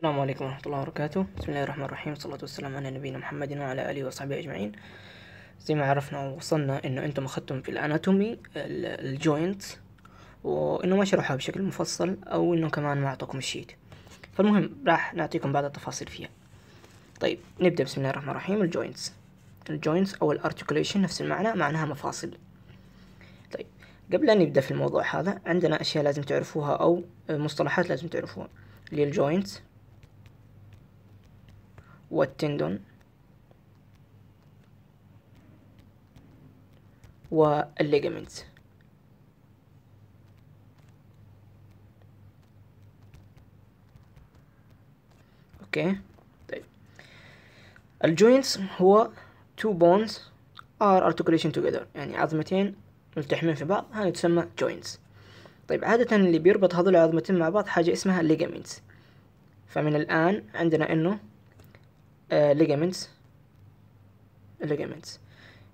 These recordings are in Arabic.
السلام عليكم ورحمة الله وبركاته بسم الله الرحمن الرحيم والصلاة والسلام على نبينا محمد وعلى آله وصحبه أجمعين زي ما عرفنا ووصلنا إنه أنتم أخذتم في الأناتومي الجوينت وإنه ما شرحوها بشكل مفصل أو إنه كمان ما أعطوكم الشيت فالمهم راح نعطيكم بعض التفاصيل فيها طيب نبدأ بسم الله الرحمن الرحيم الجوينتس الجوينتس أو الارتكوليشن نفس المعنى معناها مفاصل طيب قبل أن نبدأ في الموضوع هذا عندنا أشياء لازم تعرفوها أو مصطلحات لازم تعرفوها اللي هي الجوينتس والتندون والليجمنت اوكي طيب الجوينتس هو two bones are articulation together يعني عظمتين ملتحمين في بعض هذه تسمى joints طيب عادة اللي بيربط هذول العظمتين مع بعض حاجة اسمها ligaments فمن الآن عندنا إنه ليجامنتس آه، ليجامنتس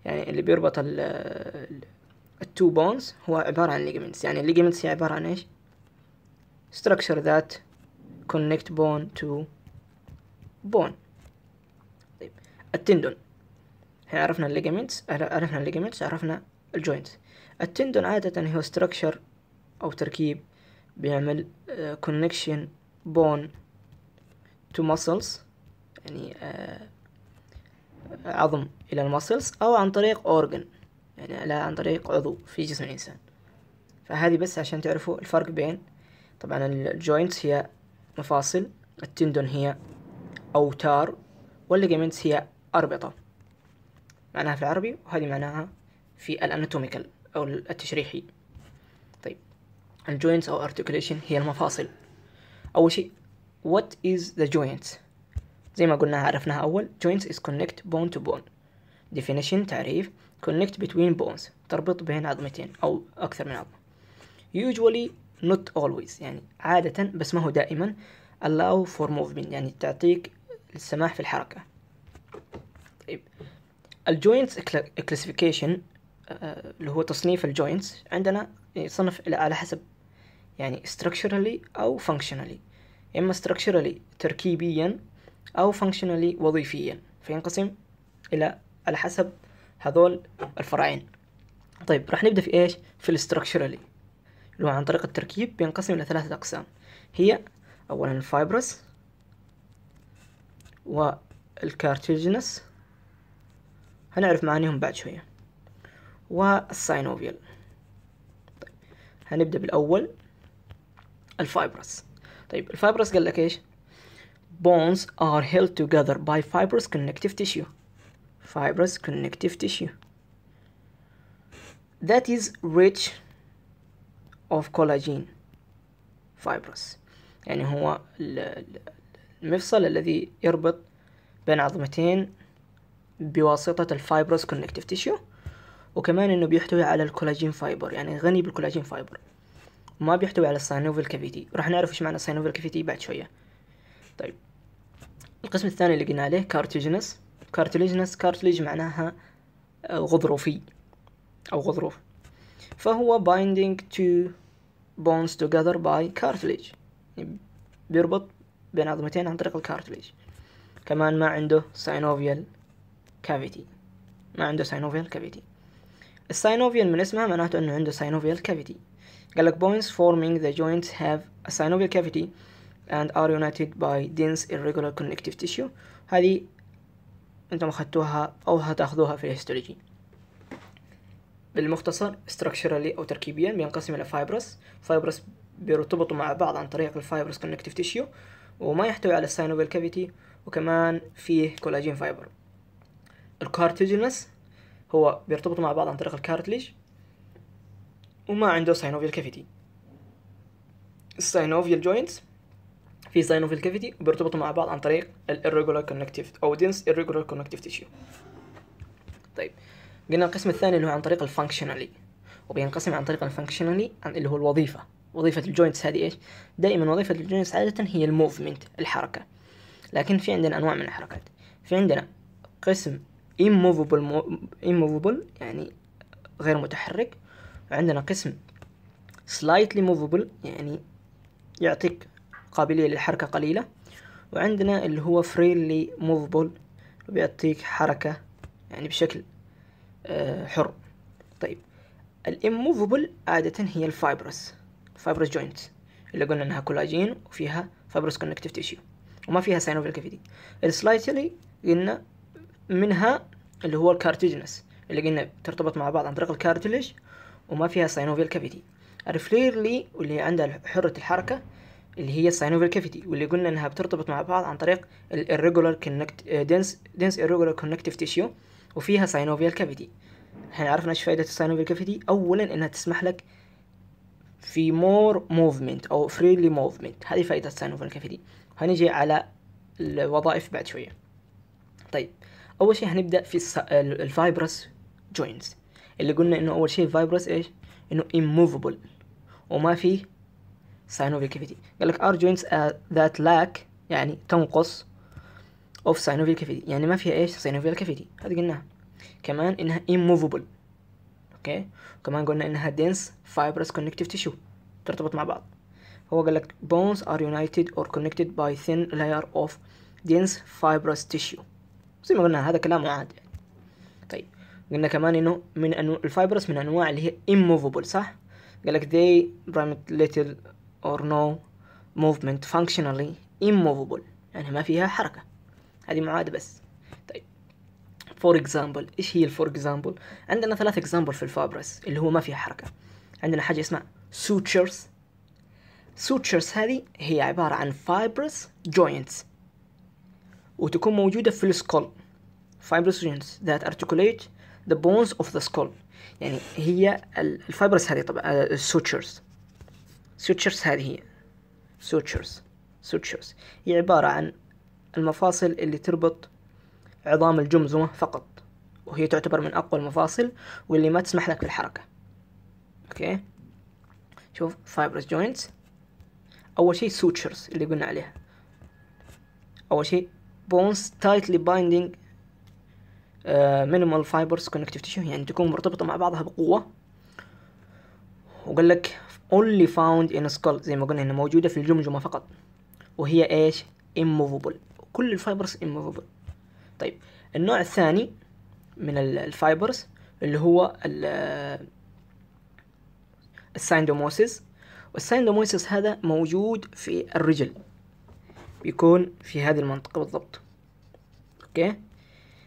يعني اللي بيربط ال التو بونز هو عبارة عن ليجامنتس يعني ليجامنتس هي عبارة عن ايش structure that connect bone to bone طيب التندون احنا عرفنا الليجامنتس عرفنا الليجامنتس عرفنا الجوينتس التندون عادة هو structure أو تركيب بيعمل آه، connection bone to muscles يعني آه، عظم إلى المسلس أو عن طريق أورجن يعني لا عن طريق عضو في جسم الإنسان فهذه بس عشان تعرفوا الفرق بين طبعا الجوينتس هي مفاصل التندون هي أوتار والليجمنتس هي أربطة معناها في العربي وهذه معناها في الاناتوميكال أو التشريحي طيب الجوينتس أو articulation هي المفاصل أول شيء what is the joint زي ما قلناها عرفناها أول joints is connect bone to bone definition تعريف connect between bones تربط بين عظمتين أو أكثر من عظمة usually not always يعني عادة بس ما هو دائما allow for movement يعني تعطيك السماح في الحركة طيب الجوينتس كلاسيفيكيشن آه، اللي هو تصنيف الجوينتس عندنا يصنف على حسب يعني structurally أو functionally إما structurally تركيبيا أو functionally وظيفيا فينقسم إلى على حسب هذول الفرعين طيب راح نبدأ في إيش في structurally اللي هو عن طريق التركيب بينقسم إلى ثلاثة أقسام هي أولا الفايبرس والكارتيجينس هنعرف معانيهم بعد شوية والساينوفيال طيب هنبدأ بالأول الفايبرس طيب الفايبرس قال لك إيش bones are held together by fibrous connective tissue. Fibrous connective tissue that is rich of collagen fibrous يعني هو المفصل الذي يربط بين عظمتين بواسطة الفايبروس كونكتيف تيشيو وكمان انه بيحتوي على الكولاجين فايبر يعني غني بالكولاجين فايبر ما بيحتوي على الساينوفيل كافيتي راح نعرف ايش معنى الساينوفيل كافيتي بعد شويه طيب القسم الثاني اللي قلنا عليه كارتيجنس كارتيجنس كارتليج معناها آه، غضروفي أو غضروف فهو binding to bones together by cartilage يعني بيربط بين عظمتين عن طريق الكارتليج كمان ما عنده ساينوفيال كافيتي ما عنده ساينوفيال كافيتي الساينوفيال من اسمها معناته انه عنده ساينوفيال كافيتي قال لك bones forming the joints have a synovial cavity and are united by dense irregular connective tissue هذه انتم اخذتوها او هتاخذوها في الهيستولوجي بالمختصر structurally او تركيبيا بينقسم الى fibrous fibrous بيرتبطوا مع بعض عن طريق الفايبرس كونكتيف تيشيو وما يحتوي على synovial كافيتي وكمان فيه كولاجين فايبر الكارتيجينس هو بيرتبطوا مع بعض عن طريق الكارتليج وما عنده ساينوفيال كافيتي الساينوفيال جوينتس في في الكافيتي بيرتبطوا مع بعض عن طريق الريجولار كونكتيف او دينس الريجولار كونكتيف تيشيو طيب قلنا القسم الثاني اللي هو عن طريق الفانكشنالي وبينقسم عن طريق الفانكشنالي عن اللي هو الوظيفه وظيفه الجوينتس هذه ايش دائما وظيفه الجوينتس عاده هي الموفمنت الحركه لكن في عندنا انواع من الحركات في عندنا قسم immovable immovable يعني غير متحرك وعندنا قسم slightly movable يعني يعطيك قابلية للحركة قليلة وعندنا اللي هو فريلي موفبل بيعطيك حركة يعني بشكل آه، حر طيب الاموفبل عادة هي الفايبرس فايبرس جوينت اللي قلنا انها كولاجين وفيها فايبرس كونكتيف تيشيو وما فيها ساينوفيل كافيتي السلايتلي قلنا منها اللي هو الكارتيجنس اللي قلنا ترتبط مع بعض عن طريق الكارتليج وما فيها ساينوفيل كافيتي الفليرلي واللي عندها حرة الحركة اللي هي الساينوفيال كافيتي واللي قلنا انها بترتبط مع بعض عن طريق الريجولار كونكت دنس دنس irregular كونكتيف تيشيو آه، وفيها ساينوفيال كافيتي احنا عرفنا ايش فائده الساينوفيال كافيتي اولا انها تسمح لك في مور موفمنت او فريلي موفمنت هذه فائده الساينوفيال كافيتي هنجي على الوظائف بعد شويه طيب اول شيء هنبدا في الفايبرس جوينتس اللي قلنا انه اول شيء الفايبرس ايش انه immovable وما فيه ساينوفيك كافيتي قال لك ار جوينتس ذات لاك يعني تنقص of ساينوفيال cavity يعني ما فيها ايش ساينوفيال cavity هذه قلناها كمان انها immovable اوكي كمان قلنا انها dense fibrous connective tissue ترتبط مع بعض هو قال لك bones are united or connected by thin layer of dense fibrous tissue زي ما قلنا هذا كلام عادي طيب قلنا كمان انه من انواع الفايبرس من انواع اللي هي immovable صح قال لك they primitive or no movement functionally immovable يعني ما فيها حركة هذه معادة بس طيب for example ايش هي ال for example عندنا ثلاث example في الفابرس اللي هو ما فيها حركة عندنا حاجة اسمها sutures sutures هذه هي عبارة عن fibrous joints وتكون موجودة في السكول fibrous joints that articulate the bones of the skull يعني هي الفايبرس هذه طبعا السوتشرز آه، سوتشرز هذه هي سوتشرز سوتشرز هي عبارة عن المفاصل اللي تربط عظام الجمزمة فقط وهي تعتبر من أقوى المفاصل واللي ما تسمح لك بالحركة أوكي شوف فايبرس جوينتس أول شيء سوتشرز اللي قلنا عليها أول شيء بونز تايتلي بايندينج مينيمال فايبرز كونكتيف تيشو يعني تكون مرتبطة مع بعضها بقوة وقال لك only found in skull زي ما قلنا هنا موجودة في الجمجمة فقط وهي ايش immovable كل الفايبرز immovable طيب النوع الثاني من الفايبرز اللي هو السايندوموسيس والسايندوموسيس هذا موجود في الرجل بيكون في هذه المنطقة بالضبط اوكي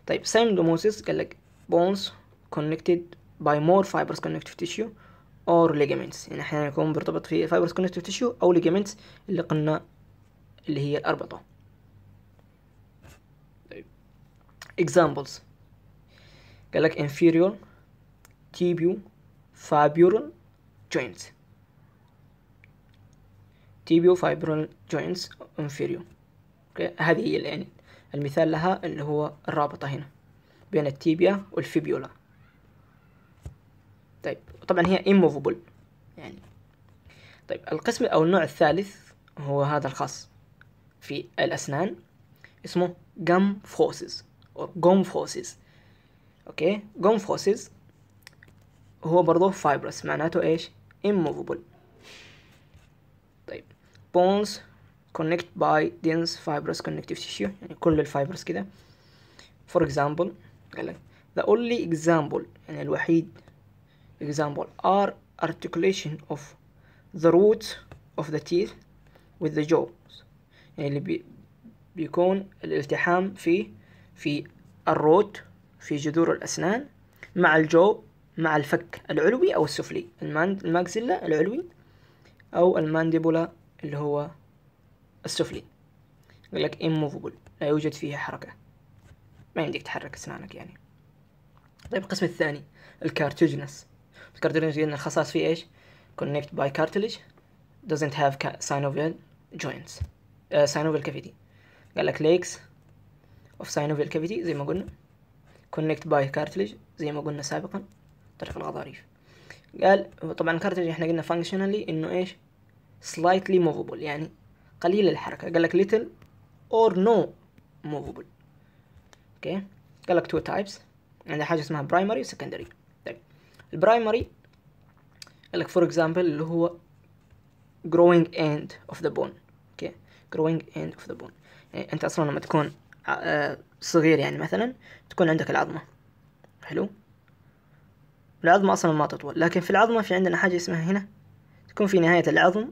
طيب سايندوموسيس قال لك bones connected by more fibers connective tissue اور ليجامنتس يعني احيانا يكون مرتبط في فايبرس كونكتيف تيشو او ليجامنتس اللي قلنا اللي هي الاربطه اكزامبلز قال لك انفيريور تيبيو fibural joints تيبيو fibural جوينتس انفيريور اوكي هذه هي يعني المثال لها اللي هو الرابطه هنا بين التيبيا والفيبيولا طيب طبعا هي immovable يعني طيب القسم أو النوع الثالث هو هذا الخاص في الأسنان اسمه gum forces أو gum forces أوكي gum forces هو برضه fibrous معناته إيش immovable طيب bones connect by dense fibrous connective tissue يعني كل الفايبرز كده for example قال لك the only example يعني الوحيد example are articulation of the roots of the teeth with the jaws يعني اللي بي بيكون الالتحام في في الروت في جذور الأسنان مع الجو مع الفك العلوي أو السفلي الماكسيلا العلوي أو المانديبولا اللي هو السفلي يقول لك immovable لا يوجد فيها حركة ما يمديك تحرك أسنانك يعني طيب القسم الثاني الكارتيجنس الكارديولينج قلنا الخصائص فيه ايش connect by cartilage doesn't have synovial joints uh, synovial cavity قال لك legs of synovial cavity زي ما قلنا connect by cartilage زي ما قلنا سابقا طرف الغضاريف قال طبعا الكارتريج احنا قلنا functionally انه ايش slightly movable يعني قليل الحركة قال لك little or no movable اوكي okay. قال لك two types عندها حاجة اسمها primary و secondary البرايمري قال لك فور اكزامبل اللي هو growing end of the bone اوكي okay. growing end of the bone يعني انت اصلا لما تكون آه، صغير يعني مثلا تكون عندك العظمة حلو العظمة اصلا ما تطول لكن في العظمة في عندنا حاجة اسمها هنا تكون في نهاية العظم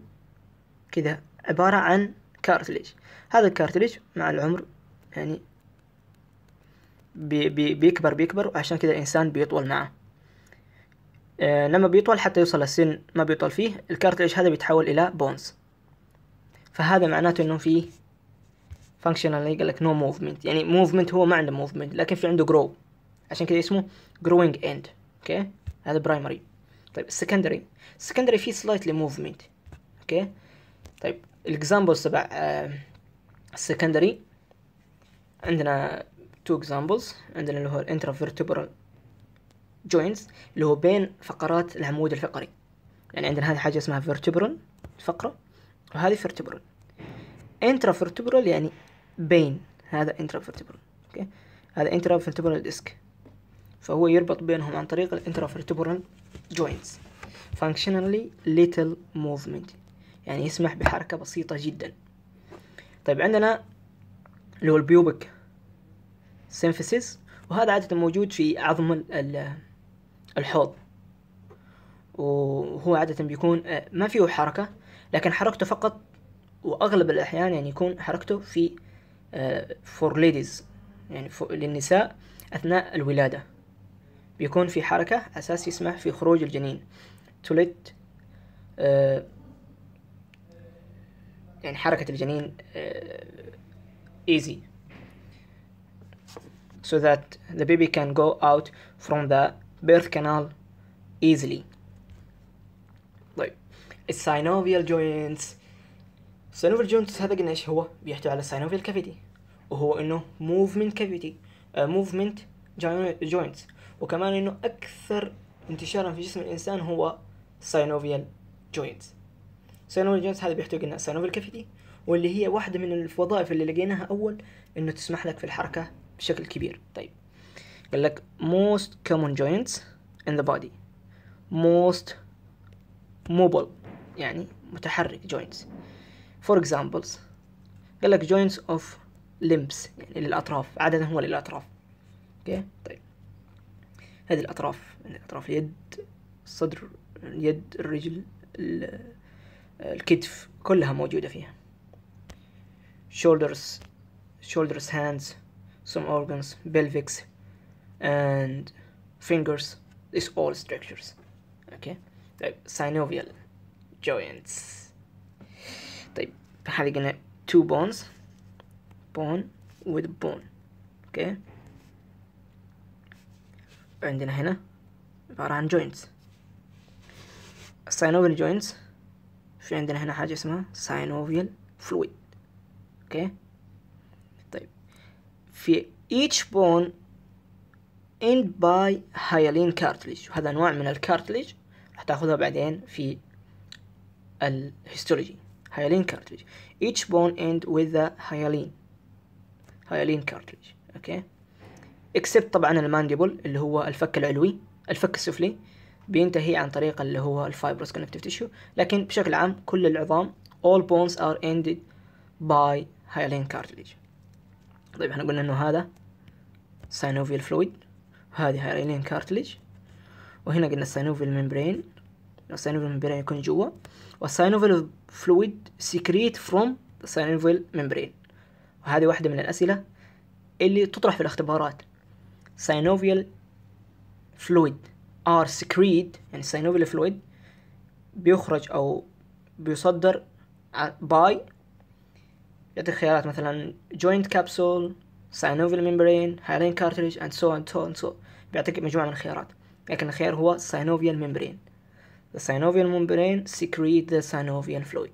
كذا عبارة عن كارتليج هذا الكارتليج مع العمر يعني بي بي بيكبر بيكبر وعشان كذا الإنسان بيطول معه آه، لما بيطول حتى يوصل للسن ما بيطول فيه الكارتليج هذا بيتحول الى بونز فهذا معناته انه في فانكشنال قال لك نو موفمنت يعني موفمنت هو ما عنده موفمنت لكن في عنده جرو عشان كذا اسمه جروينج اند اوكي هذا برايمري طيب السكندري السكندري فيه سلايتلي موفمنت اوكي طيب الاكزامبلز تبع السكندري آه، عندنا تو اكزامبلز عندنا اللي هو الانترافيرتبرال جوينز اللي هو بين فقرات العمود الفقري يعني عندنا هذه حاجة اسمها فيرتبرون فقرة وهذه فيرتبرون انترا فيرتبرال يعني بين هذا انترا فيرتبرال اوكي هذا انترا فيرتبرال ديسك فهو يربط بينهم عن طريق الانترا فيرتبرال جوينتس فانكشنالي ليتل موفمنت يعني يسمح بحركة بسيطة جدا طيب عندنا اللي هو البيوبك سينفيسيس وهذا عادة موجود في عظم الحوض وهو عادة بيكون آه، ما فيه حركة لكن حركته فقط وأغلب الأحيان يعني يكون حركته في فور آه، ليديز يعني للنساء أثناء الولادة بيكون في حركة أساس يسمح في خروج الجنين to let آه، يعني حركة الجنين easy so that the baby can go out from the بيرث كانال easily طيب الساينوفيال جوينتس الساينوفيال جوينتس هذا قلنا ايش هو بيحتوي على الساينوفيال كافيتي وهو انه موفمنت كافيتي موفمنت جوينتس وكمان انه اكثر انتشارا في جسم الانسان هو ساينوفيال جوينتس ساينوفيال جوينتس هذا بيحتوي قلنا ساينوفيال كافيتي واللي هي واحدة من الوظائف اللي لقيناها أول إنه تسمح لك في الحركة بشكل كبير طيب قال لك most common joints in the body most mobile يعني متحرك joints for examples قال لك joints of limbs يعني للأطراف عادة هو للأطراف اوكي okay. طيب هذه الأطراف يعني أطراف اليد الصدر اليد الرجل الكتف كلها موجودة فيها shoulders shoulders hands some organs pelvics and fingers is all structures okay like synovial joints they having two bones bone with bone okay and then henna عبارة عن joints synovial joints في عندنا henna حاجة اسمها synovial fluid okay Type. each bone end by hyaline cartilage وهذا نوع من الكارتليج راح تاخذها بعدين في الهيستولوجي hyaline cartilage each bone end with a hyaline hyaline cartilage اوكي okay. except طبعا المانديبل اللي هو الفك العلوي الفك السفلي بينتهي عن طريق اللي هو الفايبروس كونكتيف تيشو لكن بشكل عام كل العظام all bones are ended by hyaline cartilage طيب احنا قلنا انه هذا synovial fluid هذه هايريلين كارتليج وهنا قلنا السينوفيل ميمبرين السينوفيل ميمبرين يكون جوا والسينوفيل فلويد سيكريت فروم السينوفيل ميمبرين وهذه واحدة من الأسئلة اللي تطرح في الاختبارات سينوفيل فلويد ار سيكريت يعني السينوفيل فلويد بيخرج او بيصدر باي يعطيك خيارات مثلا جوينت كابسول سينوفيل ميمبرين هيلين كارتريج اند سو اند سو اند سو بيعطيك مجموعة من الخيارات لكن الخيار هو سينوفيل ميمبرين The synovial membrane secrete the synovial fluid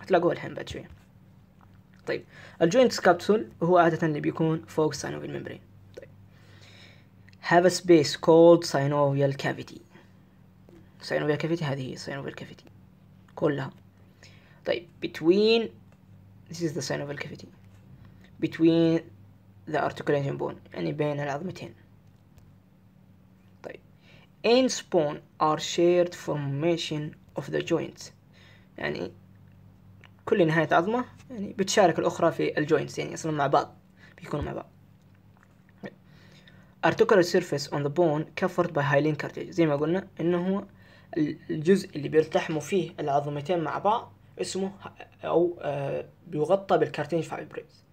هتلاقوه الحين بعد شوية طيب الجوينت كابسول هو عادة اللي بيكون فوق synovial membrane طيب have a space called synovial cavity synovial cavity هذه هي synovial cavity كلها طيب between this is the synovial cavity between ذا ارتكوليشن بون يعني بين العظمتين طيب ان سبون ار شيرد فورميشن اوف ذا جوينتس يعني كل نهاية عظمة يعني بتشارك الأخرى في الجوينتس يعني يصلون مع بعض بيكونوا مع بعض articular surface on the bone covered by hyaline cartilage زي ما قلنا انه هو الجزء اللي بيلتحموا فيه العظمتين مع بعض اسمه او آه، بيغطى بالكارتينج فايبريز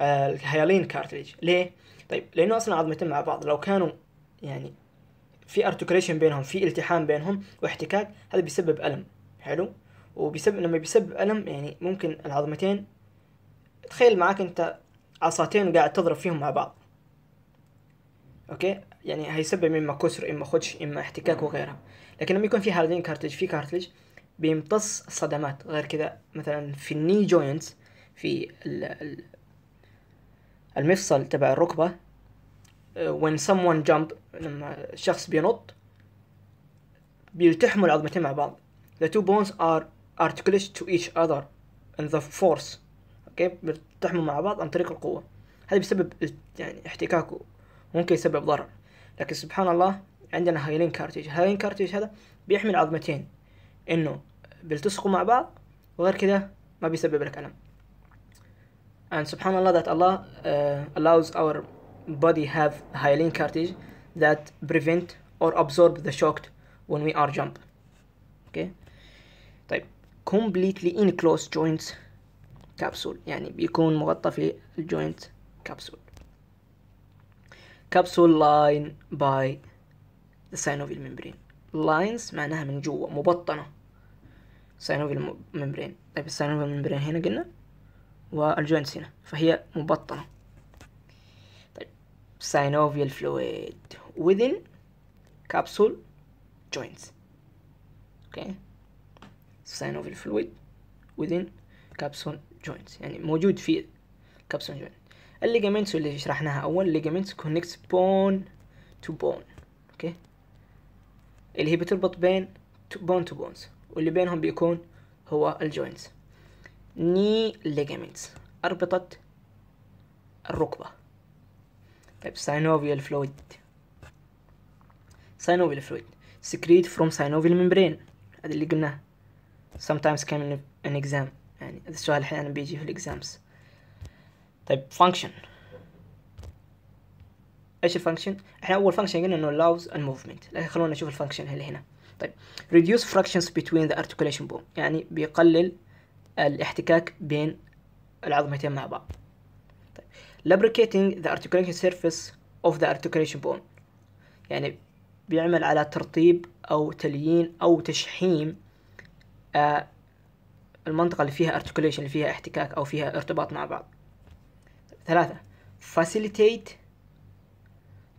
الهيالين كارتريج ليه طيب لانه اصلا عظمتين مع بعض لو كانوا يعني في ارتكريشن بينهم في التحام بينهم واحتكاك هذا بيسبب الم حلو وبيسبب لما بيسبب الم يعني ممكن العظمتين تخيل معاك انت عصاتين قاعد تضرب فيهم مع بعض اوكي يعني هيسبب اما كسر اما خدش اما احتكاك وغيرها لكن لما يكون في هالدين كارتلج في كارتلج بيمتص الصدمات غير كذا مثلا في الني جوينتس في ال ال المفصل تبع الركبة آه، when someone jump لما الشخص بينط بيلتحموا العظمتين مع بعض the two bones are articulated to each other in the force اوكي okay. بيلتحموا مع بعض عن طريق القوة هذا بيسبب يعني احتكاك ممكن يسبب ضرر لكن سبحان الله عندنا هايلين كارتيج هايلين كارتيج هذا بيحمي العظمتين انه بيلتصقوا مع بعض وغير كده ما بيسبب لك ألم and subhanallah that Allah uh, allows our body have hyaline cartilage that prevent or absorb the shock when we are jump okay طيب completely enclosed joints capsule يعني بيكون مغطى في joint capsule capsule line by the synovial membrane lines معناها من جوا مبطنة synovial membrane طيب synovial membrane هنا قلنا والجوينتس هنا فهي مبطنة طيب synovial فلويد within capsule joints اوكي synovial فلويد within capsule joints يعني موجود في capsule joint الليجامنتس اللي شرحناها اول ليجامنتس كونكتس بون تو بون اوكي اللي هي بتربط بين بون تو بونز واللي بينهم بيكون هو الجوينتس knee ligaments أربطة الركبة طيب synovial fluid synovial fluid secrete from synovial membrane هذا اللي قلناه sometimes came in an exam يعني هذا السؤال أحيانا بيجي في الإكزامز طيب function ايش الفانكشن؟ احنا اول فانكشن قلنا انه allows movement لكن خلونا نشوف الفانكشن اللي هنا طيب reduce fractions between the articulation bone يعني بيقلل الاحتكاك بين العظمتين مع بعض لبريكيتنج ذا ارتكوليشن articulation اوف ذا ارتكوليشن articulation يعني بيعمل على ترطيب أو تليين أو تشحيم آه، المنطقة اللي فيها articulation اللي فيها احتكاك أو فيها ارتباط مع بعض ثلاثة facilitate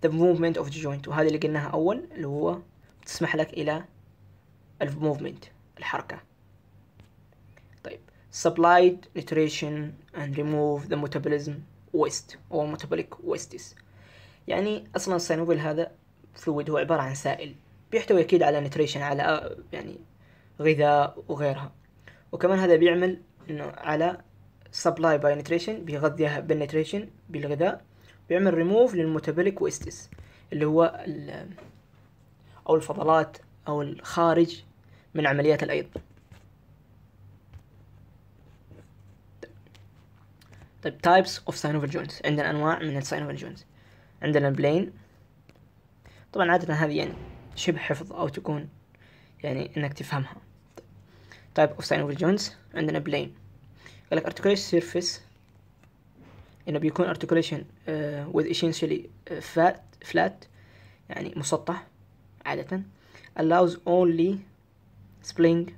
the movement of the joint وهذه اللي قلناها أول اللي هو تسمح لك إلى الموفمنت movement الحركة supplied nutrition and remove the metabolism waste or metabolic wastes يعني اصلا السينوفيل هذا فلويد هو عبارة عن سائل بيحتوي اكيد على نيتريشن على يعني غذاء وغيرها وكمان هذا بيعمل انه على سبلاي باي نيتريشن بيغذيها بالنيتريشن بالغذاء بيعمل ريموف للمتابوليك ويستس اللي هو او الفضلات او الخارج من عمليات الايض طيب تايبس اوف joints عندنا انواع من joints عندنا البلين طبعا عادة هذه يعني شبه حفظ او تكون يعني انك تفهمها تايب اوف joints عندنا بلين قال لك articulation surface انه بيكون articulation uh, with essentially آه، flat flat يعني مسطح عادة allows only spling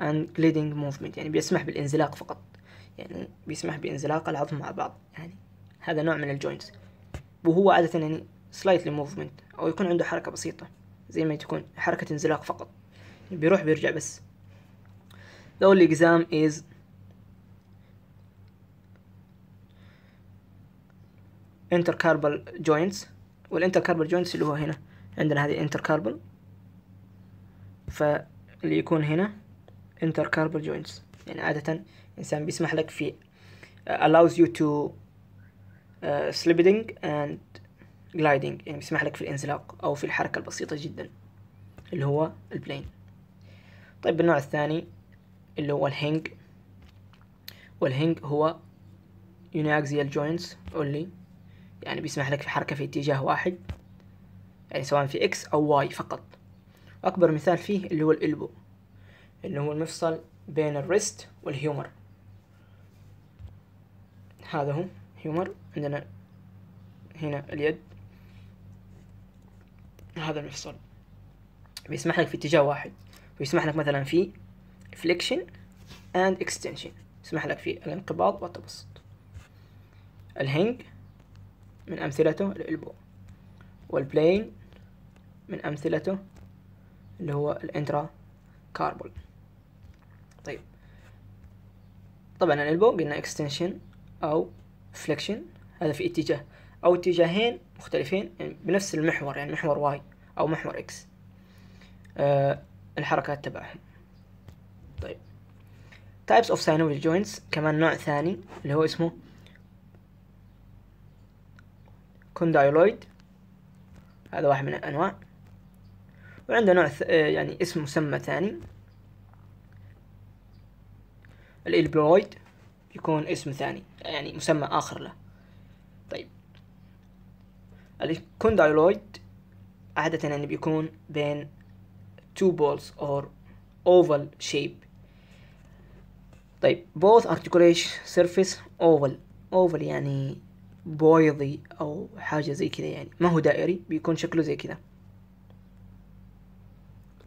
and gliding movement يعني بيسمح بالانزلاق فقط يعني بيسمح بانزلاق العظم مع بعض يعني هذا نوع من الجوينتس وهو عادة يعني سلايتلي موفمنت أو يكون عنده حركة بسيطة زي ما تكون حركة انزلاق فقط بيروح بيرجع بس The only exam is intercarbal joints والانتركاربال joints اللي هو هنا عندنا هذه intercarbal فاللي يكون هنا intercarbal joints يعني عادة إنسان بيسمح لك في آه، allows you to uh, and gliding يعني بيسمح لك في الانزلاق أو في الحركة البسيطة جدا اللي هو البلين طيب النوع الثاني اللي هو الهينج والهينج هو uniaxial joints only يعني بيسمح لك في حركة في اتجاه واحد يعني سواء في اكس أو واي فقط أكبر مثال فيه اللي هو الإلبو اللي هو المفصل بين الريست والهيومر هذا هو هيومر عندنا هنا اليد هذا المفصل بيسمح لك في اتجاه واحد ويسمح لك مثلا في فليكشن اند اكستنشن يسمح لك في الانقباض والتبسط الهنج من امثلته الالبو والبلين من امثلته اللي هو الانترا كاربول طبعا الالبو قلنا اكستنشن او فليكشن هذا في اتجاه او اتجاهين مختلفين يعني بنفس المحور يعني محور واي او محور اكس أه الحركات تبعهم طيب types of synovial joints كمان نوع ثاني اللي هو اسمه كوندايلويد هذا واحد من الانواع وعنده نوع آه، يعني اسم مسمى ثاني الالبرويد يكون اسم ثاني يعني مسمى آخر له طيب الكوندايلويد عادة يعني بيكون بين two balls or oval shape طيب both articulation surface oval oval يعني بويضي أو حاجة زي كذا يعني ما هو دائري بيكون شكله زي كذا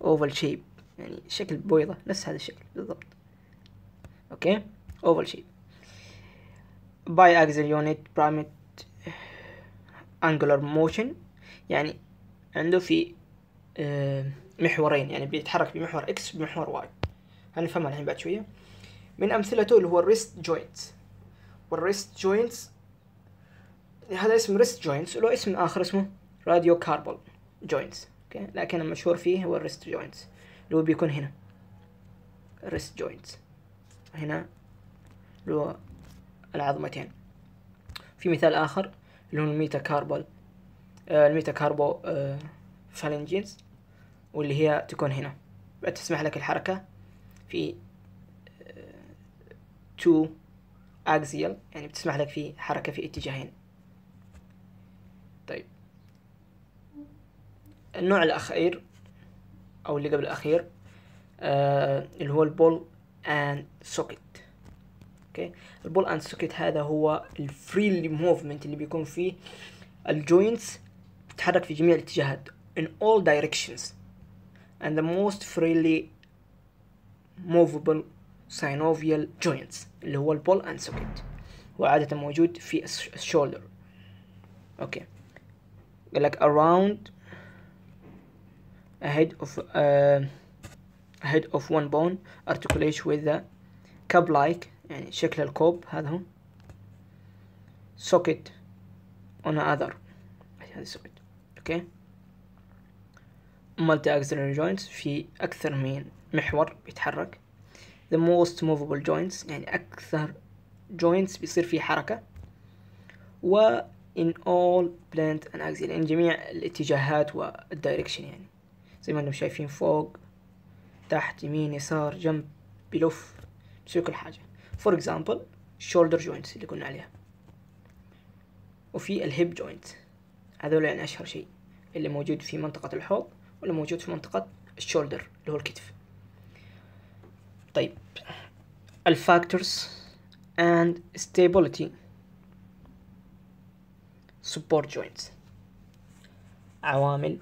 oval shape يعني شكل بويضة نفس هذا الشكل بالضبط اوكي oval shape باي يونت برايمت angular موشن يعني عنده في آه، محورين يعني بيتحرك بمحور اكس بمحور واي هنفهمها الحين بعد شويه من امثلته اللي هو الريست جوينت والريست جوينتس هذا اسم ريست جوينتس له اسم اخر اسمه راديو كاربل جوينتس اوكي لكن المشهور فيه هو الريست جوينتس اللي هو بيكون هنا ريست جوينتس هنا اللي هو العظمتين في مثال آخر اللي هو الميتا كاربال آه الميتا كاربو آه فالنجينز واللي هي تكون هنا تسمح لك الحركة في تو آه اكزيال يعني بتسمح لك في حركة في اتجاهين طيب النوع الأخير أو اللي قبل الأخير آه، اللي هو البول اند سوكيت اوكي البول اند سوكيت هذا هو الفري موفمنت اللي بيكون فيه الجوينتس بتتحرك في جميع الاتجاهات in all directions and the most freely movable synovial joints اللي هو البول اند سوكيت وعادة موجود في الشولدر اوكي قال لك around ahead of uh, head of one bone articulates with the cup like يعني شكل الكوب هذا هو socket on other هذا socket okay. multi axillary joints في اكثر من محور بيتحرك the most movable joints يعني اكثر joints بيصير فيه حركة و in all plant and axial يعني جميع الاتجاهات والدايركشن يعني زي ما انتم شايفين فوق تحت يمين يسار جنب بلف بسوي كل حاجة فور اكزامبل الشولدر جوينتس اللي قلنا عليها وفي الهيب جوينت هذول يعني أشهر شيء اللي موجود في منطقة الحوض واللي موجود في منطقة الشولدر اللي هو الكتف طيب الفاكتورز and stability support joints عوامل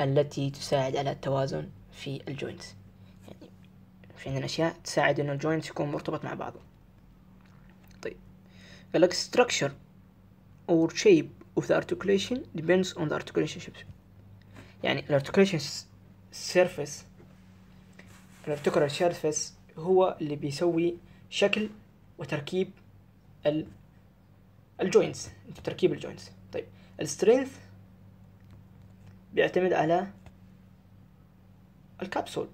التي تساعد على التوازن في الجوينتس يعني في عندنا أشياء تساعد إنه الجوينتس يكون مرتبط مع بعضه طيب قال لك structure or shape of the articulation depends on the articulation shape يعني الارتكوليشن سيرفيس articular سيرفيس هو اللي بيسوي شكل وتركيب ال الجوينتس تركيب الجوينتس طيب السترينث بيعتمد على الكبسول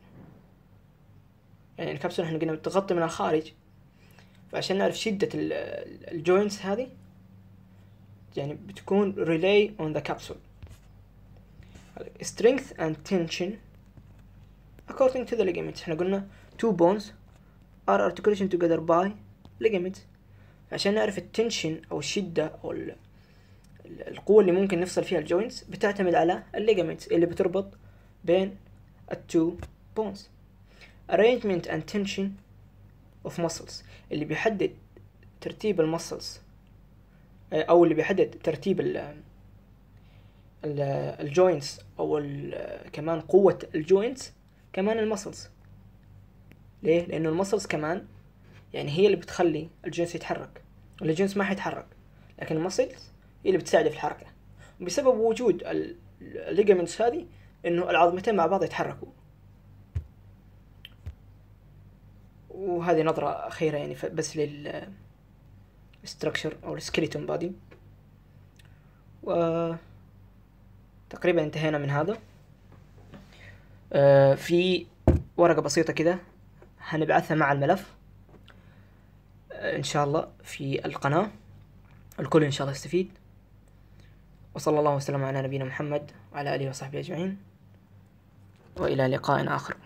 يعني الكبسول احنا قلنا بتغطي من الخارج فعشان نعرف شدة الجوينتس هذه يعني بتكون ريلي اون ذا كبسول strength and tension according to the ligament احنا قلنا two bones are articulation together by ligament عشان نعرف التنشن او الشدة او القوة اللي ممكن نفصل فيها الجوينتس بتعتمد على الليجامنتس اللي بتربط بين التو بونز arrangement and tension of muscles اللي بيحدد ترتيب المسلز او اللي بيحدد ترتيب ال الجوينتس او ال كمان قوة الجوينتس كمان المسلز ليه؟ لأنه المسلز كمان يعني هي اللي بتخلي الجنس يتحرك الجنس ما حيتحرك لكن المسلز هي اللي بتساعده في الحركه بسبب وجود الليجمنتس هذه انه العظمتين مع بعض يتحركوا وهذه نظرة أخيرة يعني بس لل structure أو السكيلتون بادي و تقريبا انتهينا من هذا آه، في ورقة بسيطة كده هنبعثها مع الملف آه، إن شاء الله في القناة الكل إن شاء الله يستفيد وصلى الله وسلم على نبينا محمد وعلى آله وصحبه أجمعين وإلى لقاء آخر